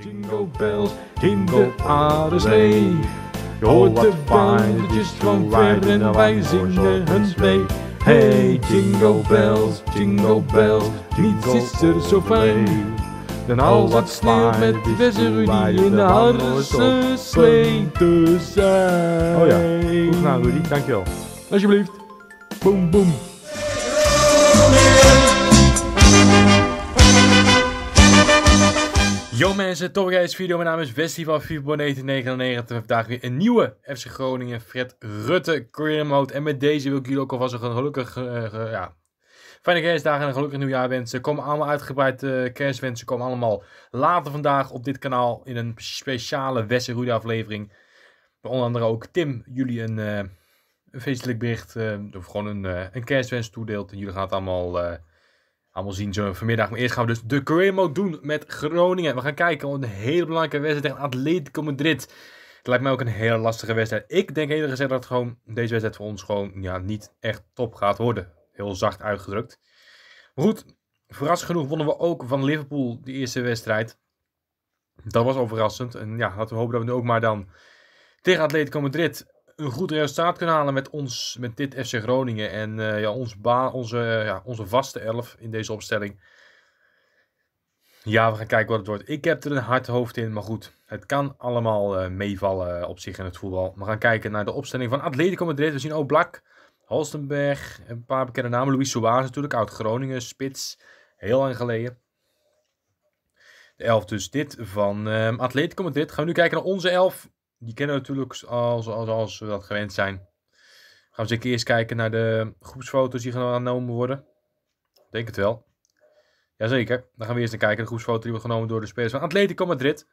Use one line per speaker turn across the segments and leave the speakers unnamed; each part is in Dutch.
Jingle bells, jingle the way. Je hoort de baantjes van ver en wij zingen hun mee. Hey, jingle bells, jingle bells, niets is er zo fijn. Dan oh, al wat sneeuw met de Rudy in de Harse slee te zijn. Oh ja, goed gedaan Rudy, dankjewel. Alsjeblieft. Boom, boom. Yo mensen, Tom video. Mijn naam is Westie van Fibon 1999. Vandaag weer een nieuwe FC Groningen Fred Rutte Career Mode. En met deze wil ik jullie ook alvast een gelukkig, eh, ja, fijne kerstdagen en een gelukkig nieuwjaar wensen. Komen allemaal uitgebreid eh, kerstwensen. Komen allemaal later vandaag op dit kanaal in een speciale Wesse aflevering. onder andere ook Tim jullie een, eh, een feestelijk bericht, of gewoon een, een kerstwens toedeelt. En jullie gaan het allemaal allemaal zien zo vanmiddag. Maar eerst gaan we dus de Cremo doen met Groningen. We gaan kijken op een hele belangrijke wedstrijd tegen Atletico Madrid. Het lijkt mij ook een hele lastige wedstrijd. Ik denk eerder gezegd dat het gewoon, deze wedstrijd voor ons gewoon ja, niet echt top gaat worden. Heel zacht uitgedrukt. Maar goed, verrassend genoeg wonnen we ook van Liverpool de eerste wedstrijd. Dat was al verrassend. En ja, laten we hopen dat we nu ook maar dan tegen Atletico Madrid een goed resultaat kunnen halen met ons, met dit FC Groningen. En eh, ja, onze, ba onze, ja, onze vaste elf in deze opstelling. Ja, we gaan kijken wat het wordt. Ik heb er een hard hoofd in, maar goed. Het kan allemaal eh, meevallen eh, op zich in het voetbal. We gaan kijken naar de opstelling van Atletico Madrid. We zien Oblak, Halstenberg, een paar bekende namen. Luis Suarez natuurlijk, oud-Groningen, spits. Heel lang geleden. De elf dus dit van ehm, Atletico Madrid. Gaan we nu kijken naar onze elf. Die kennen we natuurlijk als, als, als we dat gewend zijn. Gaan we zeker eerst kijken naar de groepsfoto's die genomen worden. denk het wel. Jazeker. Dan gaan we eerst naar kijken. De groepsfoto die wordt genomen door de spelers van Atletico Madrid.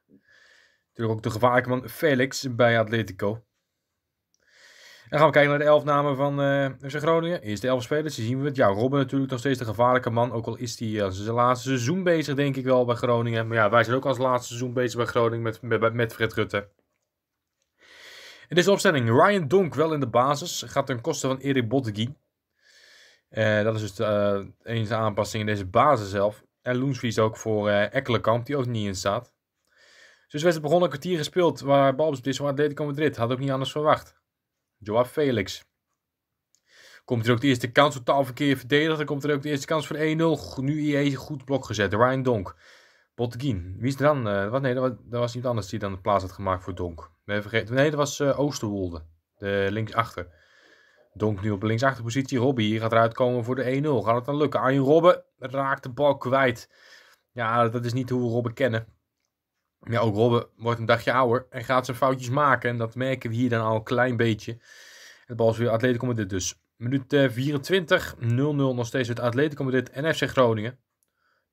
Natuurlijk ook de gevaarlijke man Felix bij Atletico. En dan gaan we kijken naar de elf namen van eh, Groningen. Eerst de elf spelers. Die zien we het. Ja, Robben natuurlijk nog steeds de gevaarlijke man. Ook al is hij uh, zijn laatste seizoen bezig, denk ik wel, bij Groningen. Maar ja, wij zijn ook als laatste seizoen bezig bij Groningen met, met, met Fred Rutte. In deze opstelling Ryan Donk wel in de basis. Gaat ten koste van Erik Botteguin. Eh, dat is dus de uh, aanpassing in deze basis zelf. En Loensvies ook voor uh, eh, Ekkelenkamp, die ook niet in staat. Dus werd het begonnen, kwartier gespeeld. Waar balbezit is voor Atletico Madrid. Had ook niet anders verwacht. Joao Felix. Komt er ook de eerste kans, totaal verkeerd verdedigd. Dan komt er ook de eerste kans voor 1-0. Nu IE goed blok gezet. Ryan Donk. Botteguin. Wie is er dan? Eh, wat? Nee, dat was, dat was, niet anders die dan de plaats had gemaakt voor Donk ben vergeten. Nee, dat was uh, Oosterwolde. De linksachter. Donk nu op de linksachterpositie. Robbie hier gaat eruit komen voor de 1-0. Gaat het dan lukken? Arjen Robben raakt de bal kwijt. Ja, dat is niet hoe we Robben kennen. Ja, ook Robben wordt een dagje ouder en gaat zijn foutjes maken. En dat merken we hier dan al een klein beetje. De bal is weer Atletico dit dus. Minuut 24, eh, 0-0 nog steeds met Atletico Dit en FC Groningen.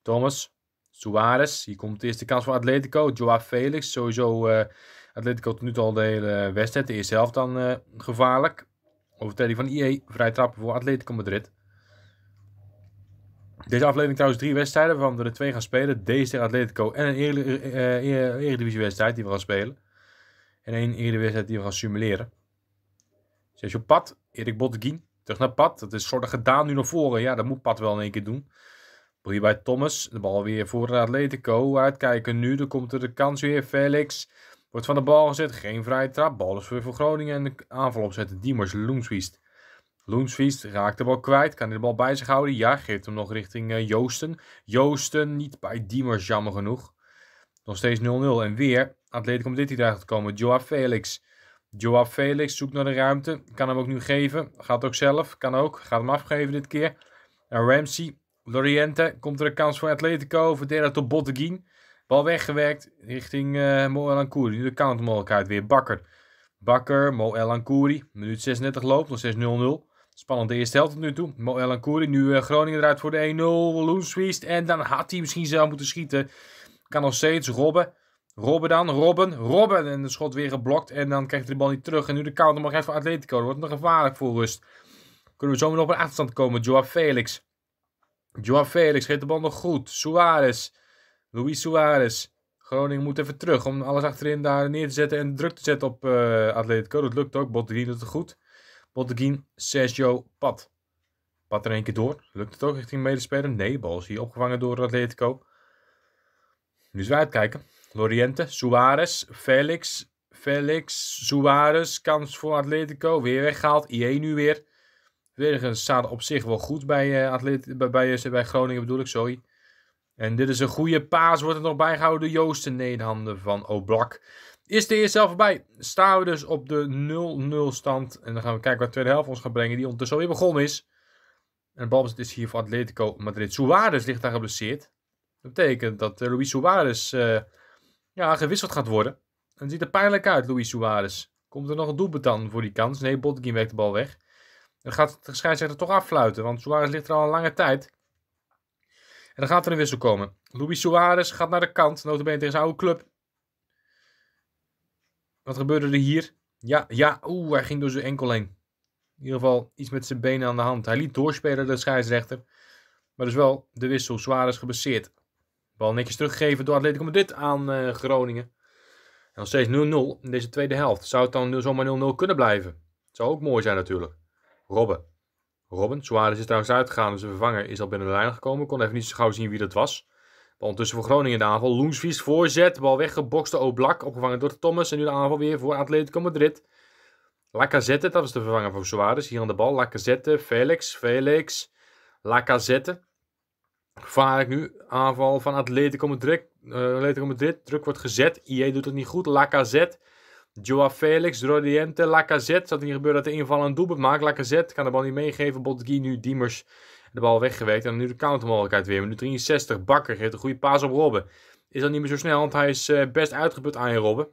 Thomas, Suarez, hier komt de eerste kans voor Atletico. Joao Felix, sowieso... Eh, Atletico tot nu toe al de hele wedstrijd. De eerste helft dan uh, gevaarlijk. Overtreding van IE, vrij trappen voor Atletico Madrid. Deze aflevering trouwens drie wedstrijden, waarvan we er twee gaan spelen. Deze tegen Atletico en een eh, eh, wedstrijd die we gaan spelen. En één wedstrijd die we gaan simuleren. Dus op pad, Erik Botteguin. Terug naar pad. Dat is soort gedaan nu naar voren. Ja, dat moet pad wel in één keer doen. Hier bij Thomas. De bal weer voor Atletico. Uitkijken nu. Dan komt er de kans weer. Felix. Wordt van de bal gezet, geen vrije trap. Bal is weer voor Groningen en de aanval opzetten. Diemers, Loenswiest. Loenswiest raakt de bal kwijt. Kan hij de bal bij zich houden? Ja, geeft hem nog richting eh, Joosten. Joosten niet bij Diemers, jammer genoeg. Nog steeds 0-0. En weer Atletico dit hier te komen. Joa Felix. Joa Felix zoekt naar de ruimte. Kan hem ook nu geven. Gaat ook zelf. Kan ook. Gaat hem afgeven dit keer. En Ramsey. Loriente komt er een kans voor Atletico. Verdedigt tot Botteguin. Bal weggewerkt richting uh, Mo Nu de countermogelijkheid weer. Bakker. Bakker, Mo Minuut 36 loopt, nog 6-0-0. Spannende eerste helft tot nu toe. Mo nu eh, Groningen eruit voor de 1-0. Loenswiest. En dan had hij misschien zelf moeten schieten. Kan nog steeds. Robben. Robben dan, Robben, Robben. En de schot weer geblokt. En dan krijgt hij de bal niet terug. En nu de counter voor Atletico. Dat wordt nog gevaarlijk voor rust. Kunnen we zomaar nog op een achterstand komen. Joao Felix. Joao Felix geeft de bal nog goed. Suarez. Luis Suarez. Groningen moet even terug om alles achterin daar neer te zetten en druk te zetten op eh, Atletico. Dat lukt ook. Botteguin doet het goed. Botteguin, Sergio, Pat. Pat er één keer door. Lukt het ook richting medespeler? Nee, bal is hier opgevangen door Atletico. Nu is kijken. uitkijken. Loriente, Suarez, Felix. Felix, Suarez, kans voor Atletico. Weer weggehaald. IE nu weer. Verdedigers staan op zich wel goed bij, uh, bij, bij, eh, bij, Groningen, bedoel ik, sorry. En dit is een goede paas, wordt er nog bijgehouden door Joost de Nederhanden van Oblak. Is de eerste helft voorbij, staan we dus op de 0-0 stand. En dan gaan we kijken wat de tweede helft ons gaat brengen, die ondertussen alweer begonnen is. En de balbezit is hier voor Atletico Madrid. Suarez ligt daar geblesseerd. Dat betekent dat eh, Luis Suarez eh, ja, gewisseld gaat worden. En ziet er pijnlijk uit, Luis Suarez. Komt er nog een doelbetan voor die kans? Nee, Botkin werkt de bal weg. Dan gaat de scheidsrechter toch affluiten, want Suarez ligt er al een lange tijd. En dan gaat er een wissel komen. Luis Soares gaat naar de kant, notabene tegen zijn oude club. Wat gebeurde er hier? Ja, ja, oeh, hij ging door zijn enkel heen. In ieder geval iets met zijn benen aan de hand. Hij liet doorspelen, de scheidsrechter. Maar dus wel de wissel, Suarez gebaseerd. Bal netjes teruggegeven door Atletico Madrid aan eh, Groningen. En nog steeds 0-0 in deze tweede helft. Zou het dan zomaar 0-0 kunnen blijven? Zou ook mooi zijn natuurlijk. Robben. Robin. Suarez is trouwens uitgegaan, dus de vervanger is al binnen de lijn gekomen. Kon even niet zo gauw zien wie dat was. ondertussen voor Groningen in de aanval. Loensvies voorzet, bal weggebokst door Oblak. Opgevangen door Thomas en nu de aanval weer voor Atletico Madrid. Lacazette, dat was de vervanger van Suarez. Hier aan de bal. Lacazette, Felix, Felix. Lacazette. Gevaarlijk nu. Aanval van Atletico Madrid. Eh, Atletico Madrid. Druk wordt gezet. IE doet het niet goed. Lacazette. Joao Felix, Rodiente, Lacazette. Zat hier gebeuren dat de inval een doelpunt maakt. Lacazette kan de bal niet meegeven. Botgi nu Diemers de bal weggewerkt. En nu de countermogelijkheid weer. Minuut 63. Bakker geeft een goede paas op Robben. Is dat niet meer zo snel, want hij is eh, best uitgeput aan je Robben.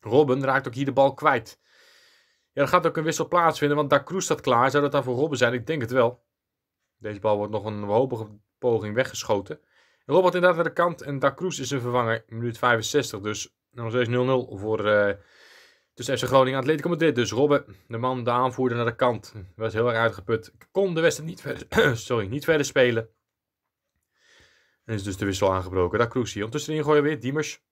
Robben raakt ook hier de bal kwijt. Ja, er gaat ook een wissel plaatsvinden, want Da staat klaar. Zou dat dan voor Robben zijn? Ik denk het wel. Deze bal wordt nog een hopige poging weggeschoten. Robert inderdaad naar de kant en Da is een vervanger. Minuut 65 dus. Nog steeds 0-0 voor uh, tussen FC Groningen en Atletico Madrid. Dus Robben, de man, de aanvoerder naar de kant, was heel erg uitgeput. Kon de wedstrijd niet verder, sorry, niet verder spelen. En is dus de wissel aangebroken. Da Cruz hier. Ondertussen ingooien weer. Diemers.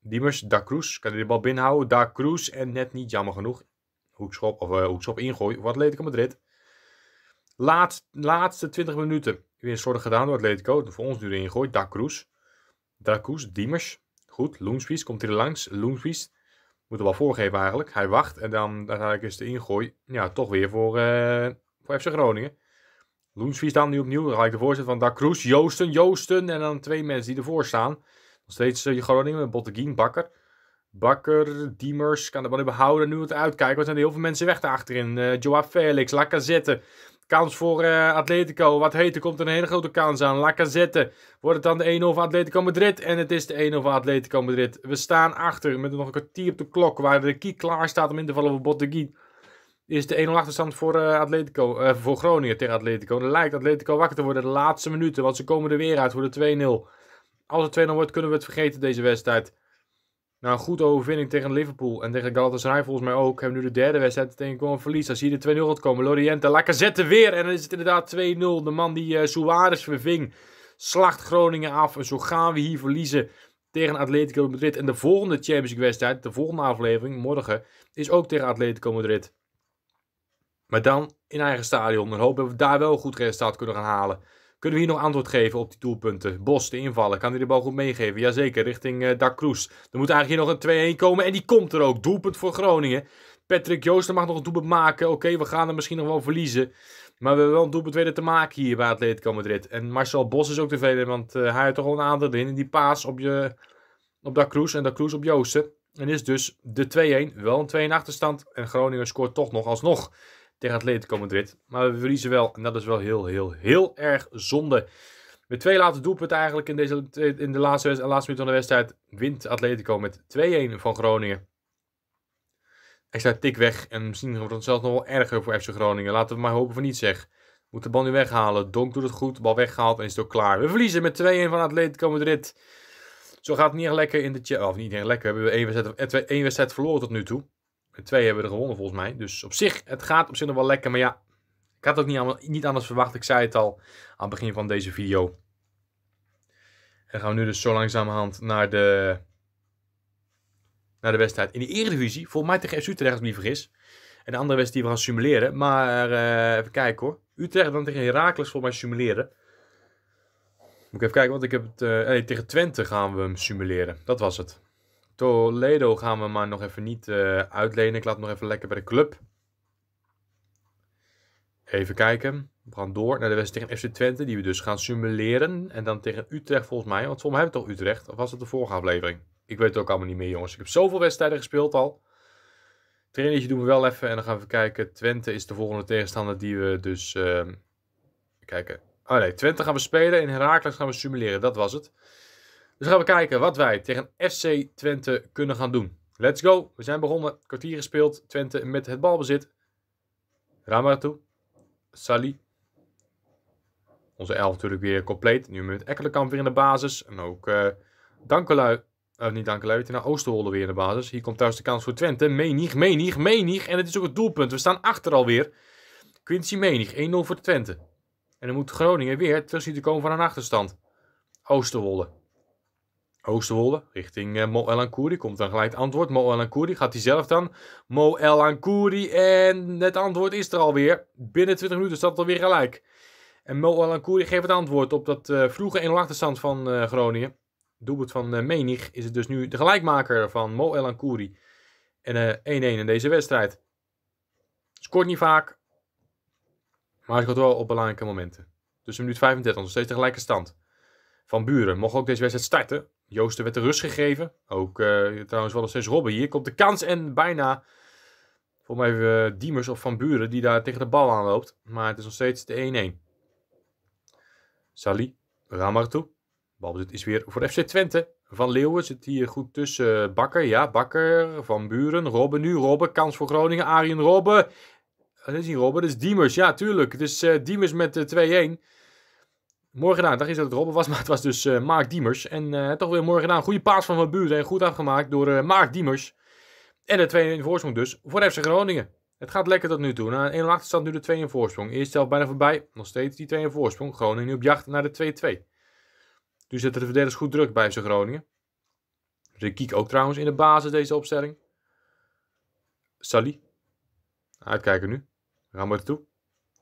Diemers, Da Cruz. Kan hij de bal binnenhouden? Da Cruz. En net niet, jammer genoeg. Hoekschop, of eh, hoekschop ingooi voor Atletico Madrid. Laat, laatste 20 minuten. Weer een slordig gedaan door Atletico. Voor ons nu ingooien, Da Cruz. Da Cruz, Diemers. Goed, Loenswies komt hier langs. Loenswies moet er wel voorgeven eigenlijk. Hij wacht en dan ik is de ingooi ja, toch weer voor, uh, voor FC Groningen. Loenswies dan nu opnieuw. Dan ga ik de voorzet van Da Joosten, Joosten. En dan twee mensen die ervoor staan. Nog steeds uh, Groningen met Botteguin, Bakker. Bakker, Diemers kan de bal houden. Nu het uitkijken. Want er zijn heel veel mensen weg achterin. Uh, Joao Felix, Lacazette. Kans voor eh, Atletico. Wat heet, er komt een hele grote kans aan. Lacazette. Wordt het dan de 1-0 voor Atletico Madrid? En het is de 1-0 voor Atletico Madrid. We staan achter met nog een kwartier op de klok. Waar de key klaar staat om in te vallen voor Bottegui. Is de 1-0 achterstand voor, eh, Atletico, eh, voor Groningen tegen Atletico. Dan lijkt Atletico wakker te worden de laatste minuten. Want ze komen er weer uit voor de 2-0. Als het 2-0 wordt kunnen we het vergeten deze wedstrijd. Nou, een goede overwinning tegen Liverpool en tegen Galatasaray volgens mij ook. Hebben nu de derde wedstrijd tegen gewoon verlies. Als zie je de 2-0 gaat komen. Loriente, Lacazette weer. En dan is het inderdaad 2-0. De man die uh, Suarez verving. Slacht Groningen af. En zo gaan we hier verliezen tegen Atletico Madrid. En de volgende Champions League wedstrijd, de volgende aflevering, morgen, is ook tegen Atletico Madrid. Maar dan in eigen stadion. En hopen dat we daar wel een goed resultaat kunnen gaan halen. Kunnen we hier nog antwoord geven op die doelpunten? Bos, de invallen. Kan hij de bal goed meegeven? Jazeker, richting uh, Er moet eigenlijk hier nog een 2-1 komen. En die komt er ook. Doelpunt voor Groningen. Patrick Joosten mag nog een doelpunt maken. Oké, we gaan er misschien nog wel verliezen. Maar we hebben wel een doelpunt weten te maken hier bij Atletico Madrid. En Marcel Bos is ook tevreden, want eh, hij heeft toch al een aantal in. die paas op, je, op en Da op Joosten. En is dus de 2-1 wel een 2-1 achterstand. En Groningen scoort toch nog alsnog tegen Atletico Madrid. Maar we verliezen wel. En dat is wel heel, heel, heel erg zonde. Met twee late doelpunten eigenlijk in, deze, in de laatste, de laatste minuut van de wedstrijd wint Atletico met 2-1 van Groningen. Hij staat tik weg en misschien wordt het zelfs nog wel erger voor FC Groningen. Laten we maar hopen van niet zeg. Moet de bal nu weghalen. Donk doet het goed, bal weggehaald en is het ook klaar. We verliezen met 2-1 van Atletico Madrid. Zo gaat het niet echt lekker in de... Of niet echt lekker, we hebben één wedstrijd, eh, één wedstrijd verloren tot nu toe twee hebben we er gewonnen volgens mij. Dus op zich, het gaat op zich nog wel lekker. Maar ja, ik had het ook niet, niet anders verwacht. Ik zei het al aan het begin van deze video. En gaan we nu dus zo langzamerhand naar de, naar de wedstrijd in de Eredivisie. Volgens mij tegen FC Utrecht, als ik me niet vergis. En de andere wedstrijd die we gaan simuleren. Maar eh, even kijken hoor. Utrecht dan tegen Herakles volgens mij simuleren. Moet ik even kijken, want ik heb het... Eh, tegen Twente gaan we hem simuleren. Dat was het. Toledo gaan we maar nog even niet eh, uitlenen. Ik laat nog even lekker bij de club. Even kijken. We gaan door naar de wedstrijd tegen FC Twente, die we dus gaan simuleren. En dan tegen Utrecht volgens mij. Want volgens mij hebben we toch Utrecht? Of was dat de vorige aflevering? Ik weet het ook allemaal niet meer, jongens. Ik heb zoveel wedstrijden gespeeld al. Trainertje doen we wel even. En dan gaan we even kijken. Twente is de volgende tegenstander die we dus... Uh, kijken. Oh nee, Twente gaan we spelen. En Herakles gaan we simuleren. Dat was het. Dus gaan we kijken wat wij tegen FC Twente kunnen gaan doen. Let's go. We zijn begonnen. Kwartier gespeeld. Twente met het balbezit. Rama toe. Sali. Onze elf natuurlijk weer compleet. Nu met Ekkelenkamp weer in de basis. En ook uh, Dankelui. Uh, niet Dankelui. Oosterwolde weer in de basis. Hier komt thuis de kans voor Twente. Menig, menig, menig. En het is ook het doelpunt. We staan achter alweer. Quincy Menig. 1-0 voor Twente. En dan moet Groningen weer terug zien te komen van een achterstand. Oosterwolde. Oosterwolde richting uh, Ankouri. Komt dan gelijk het antwoord. Mo Ankouri gaat hij zelf dan. Mo Ankouri. En het antwoord is er alweer. Binnen 20 minuten staat het alweer gelijk. En Mo Ankouri geeft het antwoord op dat uh, vroege 1-0 achterstand van uh, Groningen. Doelpunt van Menig is het dus nu de gelijkmaker van Mo El Ankouri. En 1-1 in deze wedstrijd. Scoort niet vaak. Maar scoort wel op belangrijke momenten. Dus een minuut 35, nog steeds de gelijke stand. Van Buren mocht ook deze wedstrijd starten. Joosten werd de rust gegeven. Ook eh, trouwens wel nog steeds Robben. Hier komt de kans en bijna... Volgens mij even eh, Diemers of Van Buren die daar tegen de bal aan loopt. Maar het is nog steeds de 1-1. Sali, Ramartou. Balbezit is weer voor FC Twente. Van Leeuwen zit hier goed tussen. Bakker, ja, Bakker. Van Buren, Robben nu. Robben, kans voor Groningen. Arjen Robben. Dat is niet Robben, dat is Diemers. Ja, tuurlijk. Het is uh, Diemers met de 2-1 gedaan, dacht is dat het Robben was, maar het was dus uh, Mark Diemers. En eh, toch weer morgen gedaan. goede paas van Van Buren. Goed afgemaakt door uh, Mark Diemers. En de 2-1 voorsprong dus voor FC Groningen. Het gaat lekker tot nu toe. Na een 1-8 stand nu de 2-1 voorsprong. Eerst zelf bijna voorbij. Nog steeds die 2-1 voorsprong. Groningen nu op jacht naar de 2-2. Nu zetten de verdedigers goed druk bij FC Groningen. Rikiek ook trouwens in de basis deze opstelling. Sally. Uitkijken nu. We gaan maar toe.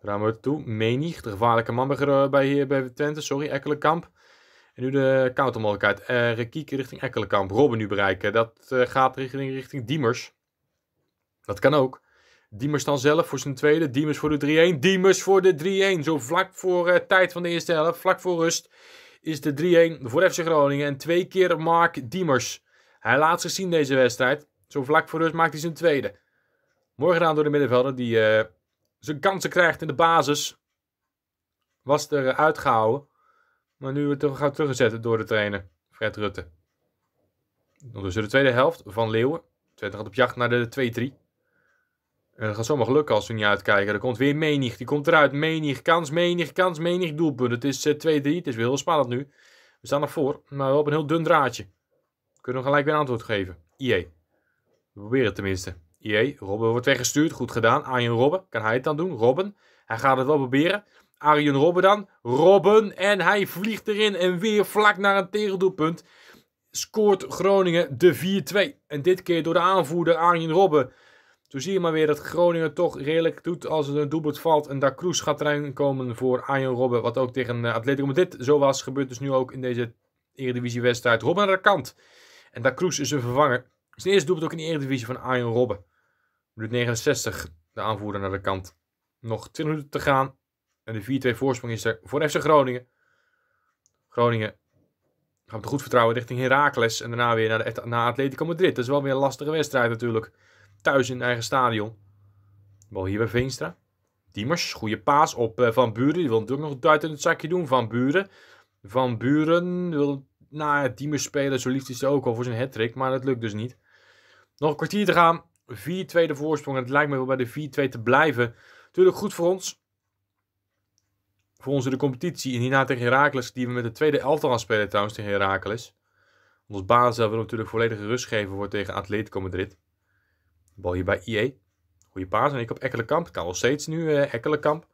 Ramuit toe. Menig, de gevaarlijke man bij, eh, bij, de eh, Twente. Sorry, Ekkelenkamp. En nu de countermogelijkheid. Uh, eh, Rekiek richting Ekkelenkamp. Robben nu bereiken. Dat gaat richting, richting Diemers. Dat kan ook. Diemers dan zelf voor zijn tweede. Diemers voor de 3-1. Diemers voor de 3-1. Zo vlak voor tijd van de eerste helft. Vlak voor rust is de 3-1 voor FC Groningen. En twee keer Mark Diemers. Hij laat zich zien deze wedstrijd. Zo vlak voor rust maakt hij zijn tweede. Morgen gedaan door de middenvelder die zijn kansen krijgt in de basis. Was er uitgehouden. Maar nu wordt het gaat teruggezet door de trainer, Fred Rutte. Ondertussen de tweede helft van Leeuwen. Twente gaat op jacht naar de 2-3. En dat gaat zomaar gelukken als we niet uitkijken. Er komt weer Menig. Die komt eruit. Menig, kans, Menig, kans, Menig, doelpunt. Het is 2-3. Eh, het is weer heel spannend nu. We staan nog voor, maar we op een heel dun draadje. Kunnen we gelijk weer antwoord geven. IE. We proberen het tenminste. Jee, Robben wordt weggestuurd. Goed gedaan. Arjen Robben. Kan hij het dan doen? Robben. Hij gaat het wel proberen. Arjen Robben dan. Robben. En hij vliegt erin. En weer vlak naar een tegendoelpunt. Scoort Groningen de 4-2. En dit keer door de aanvoerder Arjen Robben. Zo zie je maar weer dat Groningen toch redelijk doet als er een doelpunt valt. En daar Kroes gaat erin komen voor Arjen Robben. Wat ook tegen eh, Atletico Madrid zo was. Gebeurt dus nu ook in deze Eredivisie-wedstrijd. Robben aan de kant. En daar Kroes is een vervanger. Zijn eerste doelpunt ook in de Eredivisie van Arjen Robben. Minuut 69, de aanvoerder naar de kant. Nog 20 minuten te gaan. En de 4-2 voorsprong is er voor FC Groningen. Groningen gaat met goed vertrouwen richting Heracles. En daarna weer naar, de, naar Atletico Madrid. Dat is wel weer een lastige wedstrijd natuurlijk. Thuis in eigen stadion. Wel hier bij Veenstra. Diemers, goede paas op eh, Van Buren. Die wil natuurlijk nog duit in het zakje doen. Van Buren. Van Buren wil naar Diemers spelen. Zo liefst is hij ook al voor zijn hat Maar dat lukt dus niet. Nog een kwartier te gaan. 4-2 de voorsprong. En het lijkt me wel bij de 4-2 te blijven. Natuurlijk goed voor ons. Voor onze de competitie. En hierna tegen Herakles, die we met de tweede elftal gaan spelen trouwens tegen Herakles. Ons baas wil natuurlijk volledige rust geven voor tegen Atletico Madrid. Bal hier bij IE. Goeie paas. En ik op Ekkelenkamp. Het kan nog steeds nu uh, Ekkelenkamp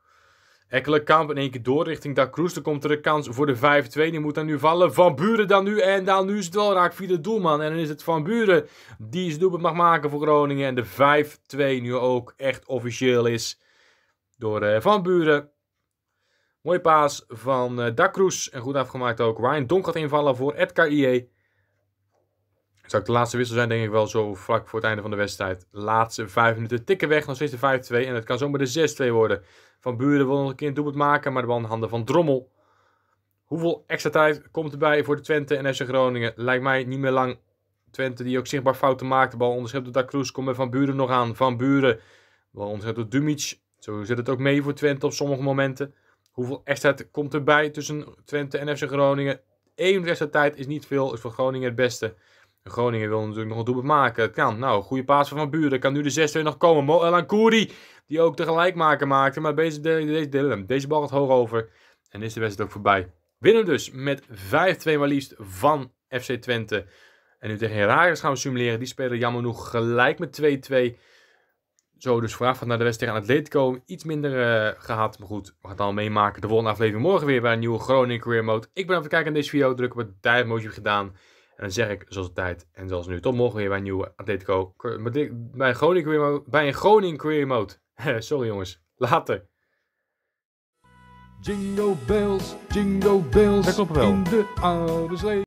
kamp in één keer door richting Dacruz. Dan komt er een kans voor de 5-2. Die moet dan nu vallen. Van Buren dan nu. En dan nu is het wel raak via de doelman. En dan is het Van Buren die zijn doelpunt mag maken voor Groningen. En de 5-2 nu ook echt officieel is door eh, Van Buren. Mooie paas van uh, En goed afgemaakt ook. Ryan Donk gaat invallen voor Edgar KIE zou de laatste wissel zijn, denk ik wel zo vlak voor het einde van de wedstrijd. Laatste vijf minuten tikken weg, nog steeds de 5-2. En het kan zomaar de 6-2 worden. Van Buren wil nog een keer een doelpunt maken, maar de bal handen van Drommel. Hoeveel extra tijd komt erbij voor de Twente en FC Groningen? Lijkt mij niet meer lang. Twente die ook zichtbaar fouten maakt. De bal onderschept door Dacruz, komt er Van Buren nog aan. Van Buren, de bal onderschept door Dumic. Zo zit het ook mee voor Twente op sommige momenten. Hoeveel extra tijd komt erbij tussen Twente en FC Groningen? Eén extra tijd is niet veel, is voor Groningen het beste. Groningen wil natuurlijk nog een doelpunt maken. Het kan. Nou, goede paas van Van Buren. Kan nu de 6-2 nog komen. Mo Elankouri, die ook tegelijk gelijkmaker maakte. Maar deze, deze, deze, deze bal gaat hoog over. En is de wedstrijd ook voorbij. Winnen dus met 5-2 maar liefst van FC Twente. En nu tegen Herakles gaan we simuleren. Die spelen jammer genoeg gelijk met 2-2. Zo dus vooraf naar de wedstrijd aan Atletico. Iets minder eh, gehad, maar goed. We gaan het al meemaken. De volgende aflevering morgen weer bij een nieuwe Groningen Career Mode. Ik ben aan het kijken naar deze video. Druk op het duimpje gedaan. En zeg ik, zoals altijd en zoals nu, tot morgen weer bij nieuwe Atletico. Bij een Groningen Career Mode. Bij een Groningen Career Mode. Sorry jongens, later. Jingle bells, jingle bells. wel. In de oude slee.